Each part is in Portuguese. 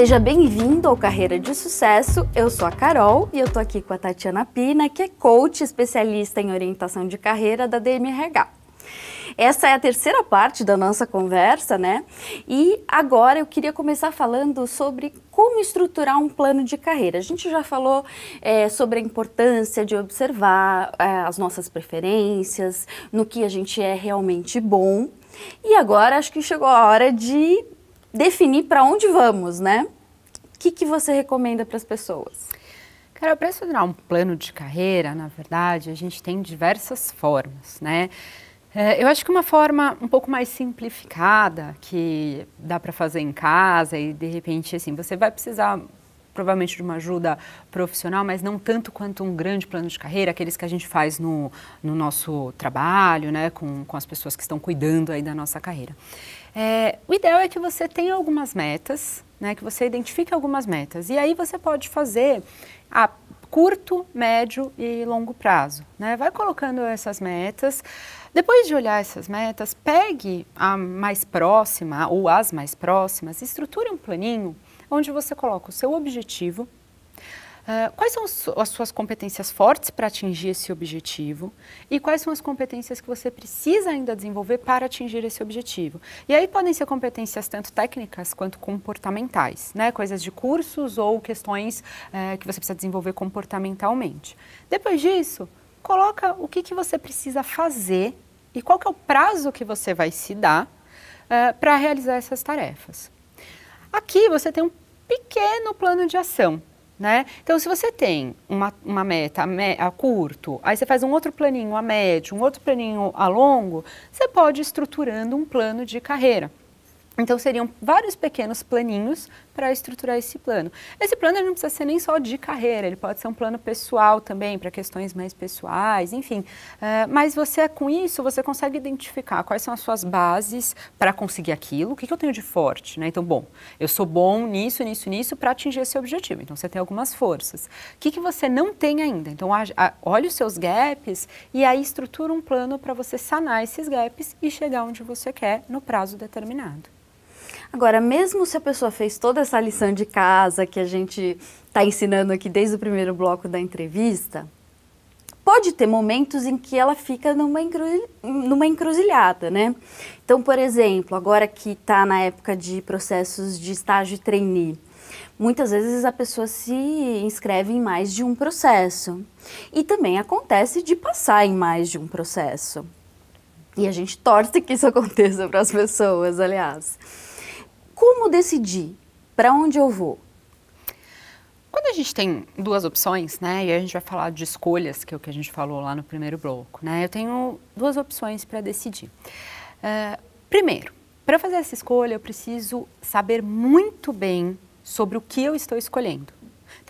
Seja bem-vindo ao Carreira de Sucesso. Eu sou a Carol e eu tô aqui com a Tatiana Pina, que é coach especialista em orientação de carreira da DMRH. Essa é a terceira parte da nossa conversa, né? E agora eu queria começar falando sobre como estruturar um plano de carreira. A gente já falou é, sobre a importância de observar é, as nossas preferências, no que a gente é realmente bom. E agora acho que chegou a hora de definir para onde vamos, né? O que, que você recomenda para as pessoas? Cara, para estruturar um plano de carreira, na verdade, a gente tem diversas formas, né? Eh, eu acho que uma forma um pouco mais simplificada, que dá para fazer em casa e de repente, assim, você vai precisar provavelmente de uma ajuda profissional, mas não tanto quanto um grande plano de carreira, aqueles que a gente faz no, no nosso trabalho, né, com, com as pessoas que estão cuidando aí da nossa carreira. É, o ideal é que você tenha algumas metas, né, que você identifique algumas metas. E aí você pode fazer a curto, médio e longo prazo. Né? Vai colocando essas metas. Depois de olhar essas metas, pegue a mais próxima ou as mais próximas, estruture um planinho onde você coloca o seu objetivo, ah, quais são as suas competências fortes para atingir esse objetivo e quais são as competências que você precisa ainda desenvolver para atingir esse objetivo? E aí podem ser competências tanto técnicas quanto comportamentais, né? coisas de cursos ou questões eh, que você precisa desenvolver comportamentalmente. Depois disso, coloca o que, que você precisa fazer e qual que é o prazo que você vai se dar eh, para realizar essas tarefas. Aqui você tem um pequeno plano de ação, né? Então, se você tem uma, uma meta a, a, curto, aí você faz um outro planinho a médio, um outro planinho a longo, você pode ir estruturando um plano de carreira. Então, seriam vários pequenos planinhos para estruturar esse plano. Esse plano não precisa ser nem só de carreira, ele pode ser um plano pessoal também, para questões mais pessoais, enfim. Uh, mas você, com isso, você consegue identificar quais são as suas bases para conseguir aquilo, o que, que eu tenho de forte, né? Então, bom, eu sou bom nisso, nisso, nisso, para atingir esse objetivo. Então, você tem algumas forças. O que, que você não tem ainda? Então, a, a, olha os seus gaps e aí estrutura um plano para você sanar esses gaps e chegar onde você quer no prazo determinado. Agora, mesmo se a pessoa fez toda essa lição de casa que a gente está ensinando aqui desde o primeiro bloco da entrevista, pode ter momentos em que ela fica numa, numa encruzilhada, né? Então, por exemplo, agora que está na época de processos de estágio e trainee, muitas vezes a pessoa se inscreve em mais de um processo. E também acontece de passar em mais de um processo. E a gente torce que isso aconteça para as pessoas, aliás. Como decidir para onde eu vou? Quando a gente tem duas opções, né, e a gente vai falar de escolhas, que é o que a gente falou lá no primeiro bloco, né, eu tenho duas opções para decidir. Uh, primeiro, para fazer essa escolha, eu preciso saber muito bem sobre o que eu estou escolhendo.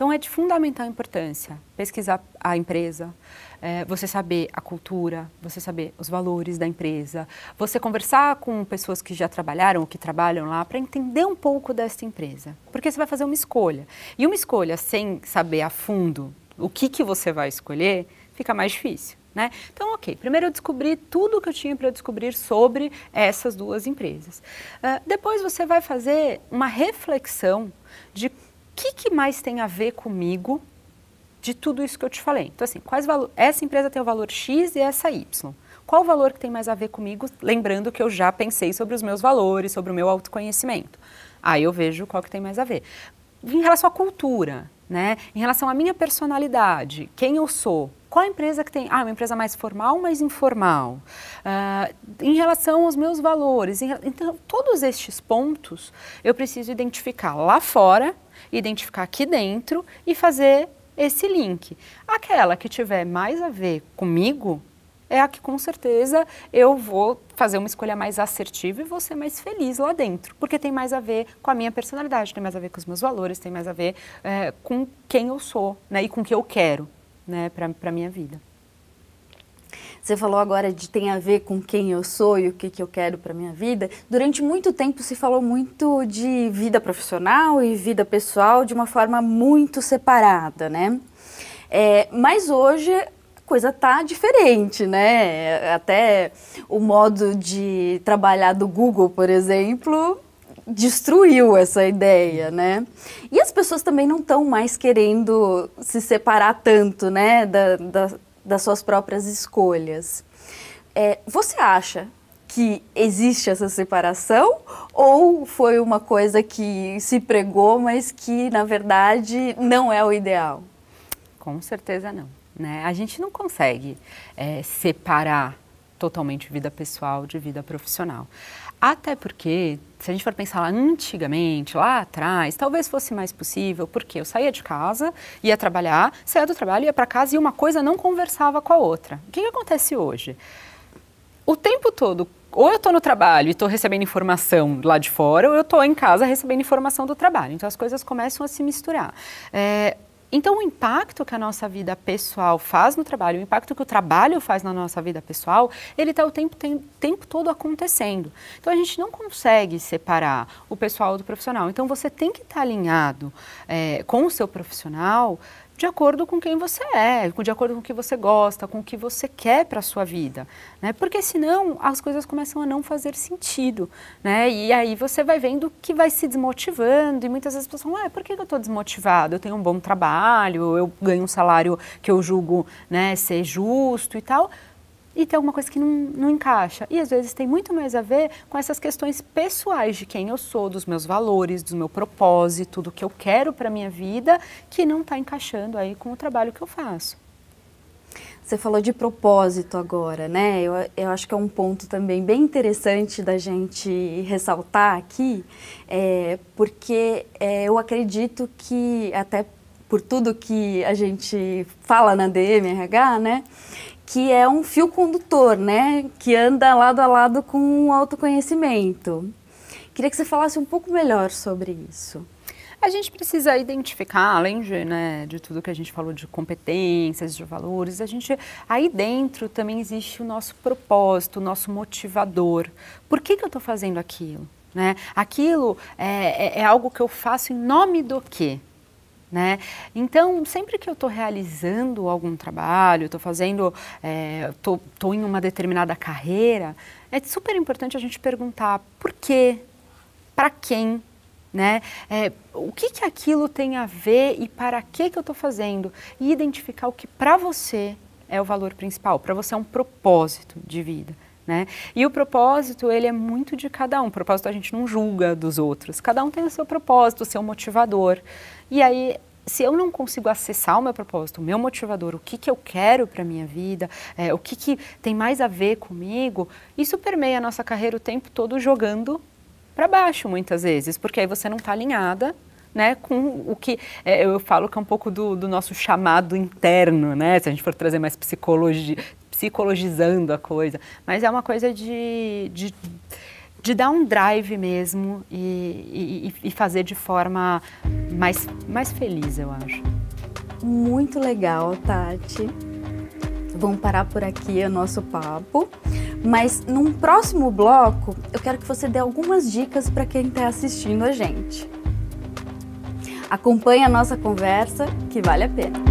Então, é de fundamental importância pesquisar a empresa, é, você saber a cultura, você saber os valores da empresa, você conversar com pessoas que já trabalharam ou que trabalham lá para entender um pouco desta empresa. Porque você vai fazer uma escolha. E uma escolha sem saber a fundo o que, que você vai escolher, fica mais difícil. Né? Então, ok, primeiro eu descobri tudo o que eu tinha para descobrir sobre essas duas empresas. Uh, depois você vai fazer uma reflexão de que, que mais tem a ver comigo de tudo isso que eu te falei? Então, assim, quais valor... essa empresa tem o valor X e essa Y. Qual o valor que tem mais a ver comigo? Lembrando que eu já pensei sobre os meus valores, sobre o meu autoconhecimento. Aí eu vejo qual que tem mais a ver. Em relação à cultura, né? em relação à minha personalidade, quem eu sou, qual a empresa que tem? Ah, uma empresa mais formal, mais informal. Uh, em relação aos meus valores. Então, todos estes pontos eu preciso identificar lá fora, identificar aqui dentro e fazer esse link. Aquela que tiver mais a ver comigo, é a que com certeza eu vou fazer uma escolha mais assertiva e vou ser mais feliz lá dentro, porque tem mais a ver com a minha personalidade, tem mais a ver com os meus valores, tem mais a ver é, com quem eu sou né, e com o que eu quero né, para a minha vida. Você falou agora de tem a ver com quem eu sou e o que, que eu quero para minha vida. Durante muito tempo se falou muito de vida profissional e vida pessoal de uma forma muito separada, né? É, mas hoje a coisa tá diferente, né? Até o modo de trabalhar do Google, por exemplo, destruiu essa ideia, né? E as pessoas também não estão mais querendo se separar tanto, né, da, da, das suas próprias escolhas. É, você acha que existe essa separação ou foi uma coisa que se pregou, mas que na verdade não é o ideal? Com certeza não. Né? A gente não consegue é, separar totalmente vida pessoal de vida profissional. Até porque se a gente for pensar lá antigamente, lá atrás, talvez fosse mais possível, porque eu saía de casa, ia trabalhar, saía do trabalho, ia para casa e uma coisa não conversava com a outra. O que, que acontece hoje? O tempo todo, ou eu estou no trabalho e estou recebendo informação lá de fora, ou eu estou em casa recebendo informação do trabalho. Então as coisas começam a se misturar. É, então, o impacto que a nossa vida pessoal faz no trabalho, o impacto que o trabalho faz na nossa vida pessoal, ele está o tempo, tem, tempo todo acontecendo. Então, a gente não consegue separar o pessoal do profissional. Então, você tem que estar tá alinhado é, com o seu profissional de acordo com quem você é, de acordo com o que você gosta, com o que você quer para a sua vida, né? Porque senão as coisas começam a não fazer sentido, né? E aí você vai vendo que vai se desmotivando e muitas vezes as pessoas falam, ah, por que eu estou desmotivado? Eu tenho um bom trabalho, eu ganho um salário que eu julgo né, ser justo e tal, e tem alguma coisa que não, não encaixa. E às vezes tem muito mais a ver com essas questões pessoais de quem eu sou, dos meus valores, do meu propósito, do que eu quero para a minha vida, que não está encaixando aí com o trabalho que eu faço. Você falou de propósito agora, né? Eu, eu acho que é um ponto também bem interessante da gente ressaltar aqui, é, porque é, eu acredito que, até por tudo que a gente fala na DMRH, né? que é um fio condutor, né? Que anda lado a lado com o autoconhecimento. Queria que você falasse um pouco melhor sobre isso. A gente precisa identificar, além de, né, de tudo que a gente falou de competências, de valores, a gente aí dentro também existe o nosso propósito, o nosso motivador. Por que, que eu estou fazendo aquilo? Né? Aquilo é, é, é algo que eu faço em nome do quê? né? Então, sempre que eu estou realizando algum trabalho, estou fazendo, estou é, em uma determinada carreira, é super importante a gente perguntar por quê, para quem, né? É, o que, que aquilo tem a ver e para que, que eu estou fazendo? E identificar o que para você é o valor principal, para você é um propósito de vida. Né? E o propósito, ele é muito de cada um. O propósito a gente não julga dos outros. Cada um tem o seu propósito, o seu motivador. E aí, se eu não consigo acessar o meu propósito, o meu motivador, o que, que eu quero para a minha vida, é, o que, que tem mais a ver comigo, isso permeia a nossa carreira o tempo todo jogando para baixo, muitas vezes, porque aí você não está alinhada né, com o que é, eu falo que é um pouco do, do, nosso chamado interno, né, se a gente for trazer mais psicologia, psicologizando a coisa, mas é uma coisa de, de, de dar um drive mesmo e, e, e fazer de forma mais, mais feliz, eu acho. Muito legal, Tati. Vamos parar por aqui o nosso papo. Mas num próximo bloco, eu quero que você dê algumas dicas para quem está assistindo a gente. Acompanhe a nossa conversa, que vale a pena.